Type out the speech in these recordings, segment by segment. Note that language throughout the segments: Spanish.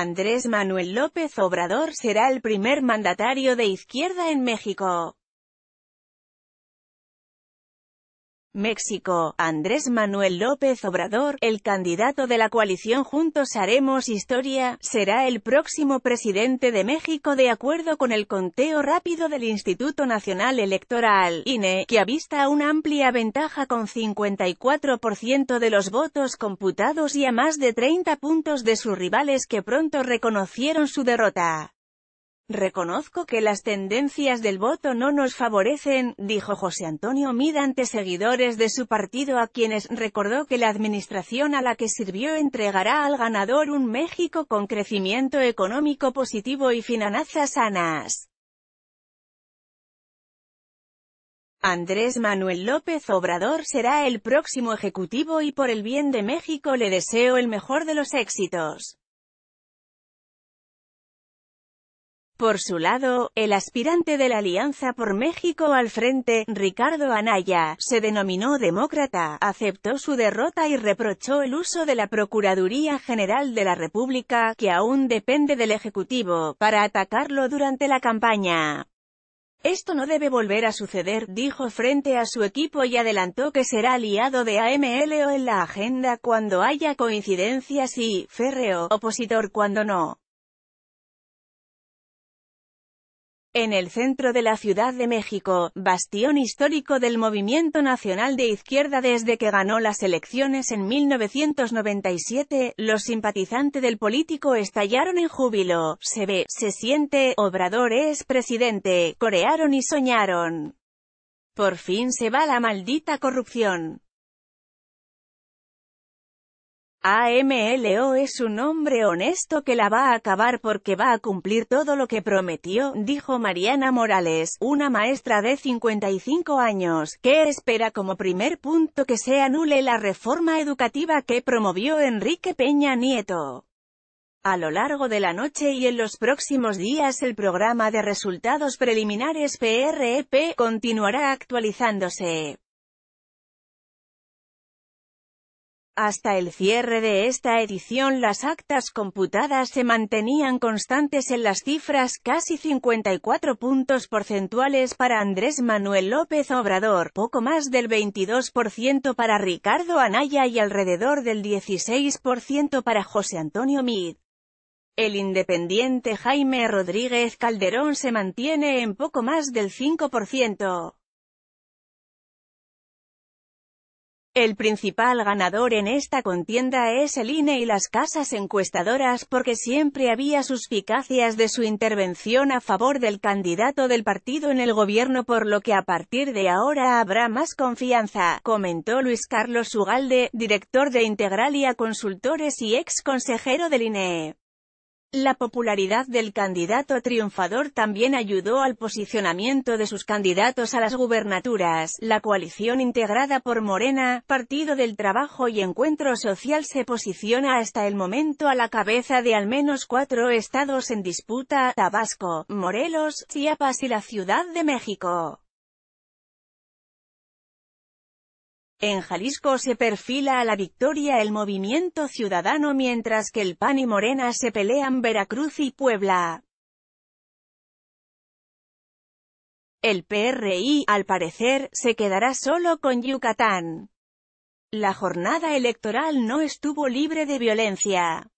Andrés Manuel López Obrador será el primer mandatario de izquierda en México. México, Andrés Manuel López Obrador, el candidato de la coalición Juntos Haremos Historia, será el próximo presidente de México de acuerdo con el conteo rápido del Instituto Nacional Electoral, INE, que avista una amplia ventaja con 54% de los votos computados y a más de 30 puntos de sus rivales que pronto reconocieron su derrota. Reconozco que las tendencias del voto no nos favorecen, dijo José Antonio Mida ante seguidores de su partido a quienes recordó que la administración a la que sirvió entregará al ganador un México con crecimiento económico positivo y finanzas sanas. Andrés Manuel López Obrador será el próximo ejecutivo y por el bien de México le deseo el mejor de los éxitos. Por su lado, el aspirante de la Alianza por México al frente, Ricardo Anaya, se denominó demócrata, aceptó su derrota y reprochó el uso de la Procuraduría General de la República, que aún depende del Ejecutivo, para atacarlo durante la campaña. Esto no debe volver a suceder, dijo frente a su equipo y adelantó que será aliado de AMLO en la agenda cuando haya coincidencias y, férreo, opositor cuando no. En el centro de la Ciudad de México, bastión histórico del movimiento nacional de izquierda desde que ganó las elecciones en 1997, los simpatizantes del político estallaron en júbilo, se ve, se siente, Obrador es presidente, corearon y soñaron. Por fin se va la maldita corrupción. AMLO es un hombre honesto que la va a acabar porque va a cumplir todo lo que prometió, dijo Mariana Morales, una maestra de 55 años, que espera como primer punto que se anule la reforma educativa que promovió Enrique Peña Nieto. A lo largo de la noche y en los próximos días el programa de resultados preliminares PREP e continuará actualizándose. Hasta el cierre de esta edición las actas computadas se mantenían constantes en las cifras casi 54 puntos porcentuales para Andrés Manuel López Obrador, poco más del 22% para Ricardo Anaya y alrededor del 16% para José Antonio Mid. El independiente Jaime Rodríguez Calderón se mantiene en poco más del 5%. El principal ganador en esta contienda es el INE y las casas encuestadoras porque siempre había suspicacias de su intervención a favor del candidato del partido en el gobierno por lo que a partir de ahora habrá más confianza, comentó Luis Carlos Ugalde, director de Integralia Consultores y ex consejero del INE. La popularidad del candidato triunfador también ayudó al posicionamiento de sus candidatos a las gubernaturas. La coalición integrada por Morena, Partido del Trabajo y Encuentro Social se posiciona hasta el momento a la cabeza de al menos cuatro estados en disputa, Tabasco, Morelos, Chiapas y la Ciudad de México. En Jalisco se perfila a la victoria el movimiento ciudadano mientras que el PAN y Morena se pelean Veracruz y Puebla. El PRI, al parecer, se quedará solo con Yucatán. La jornada electoral no estuvo libre de violencia.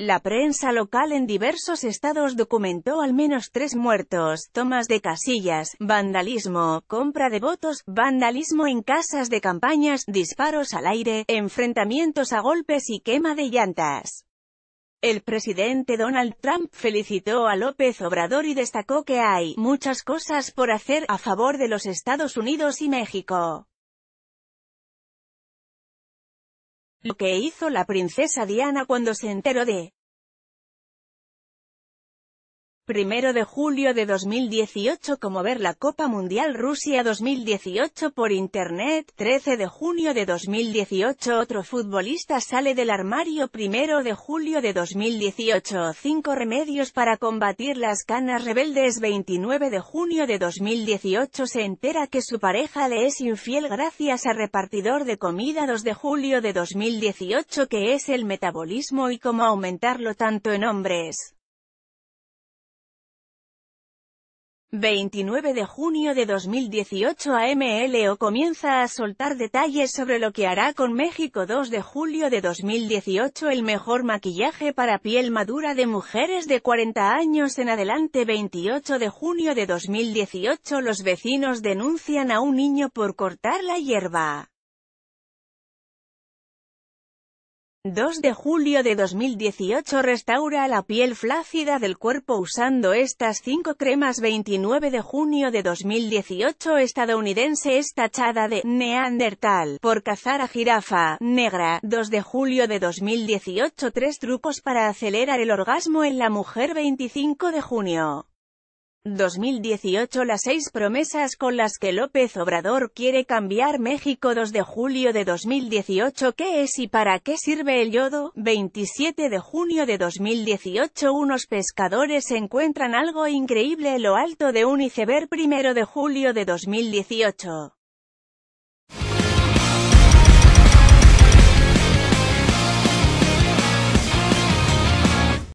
La prensa local en diversos estados documentó al menos tres muertos, tomas de casillas, vandalismo, compra de votos, vandalismo en casas de campañas, disparos al aire, enfrentamientos a golpes y quema de llantas. El presidente Donald Trump felicitó a López Obrador y destacó que hay muchas cosas por hacer a favor de los Estados Unidos y México. lo que hizo la princesa Diana cuando se enteró de 1 de julio de 2018 como ver la Copa Mundial Rusia 2018 por Internet, 13 de junio de 2018 otro futbolista sale del armario 1 de julio de 2018 5 remedios para combatir las canas rebeldes 29 de junio de 2018 se entera que su pareja le es infiel gracias a repartidor de comida 2 de julio de 2018 que es el metabolismo y cómo aumentarlo tanto en hombres. 29 de junio de 2018 AMLO comienza a soltar detalles sobre lo que hará con México 2 de julio de 2018 El mejor maquillaje para piel madura de mujeres de 40 años en adelante 28 de junio de 2018 Los vecinos denuncian a un niño por cortar la hierba. 2 de julio de 2018 Restaura la piel flácida del cuerpo usando estas 5 cremas 29 de junio de 2018 Estadounidense es tachada de Neandertal por cazar a jirafa negra 2 de julio de 2018 3 trucos para acelerar el orgasmo en la mujer 25 de junio 2018 Las seis promesas con las que López Obrador quiere cambiar México 2 de julio de 2018 ¿Qué es y para qué sirve el yodo? 27 de junio de 2018 Unos pescadores encuentran algo increíble en lo alto de un iceberg 1 de julio de 2018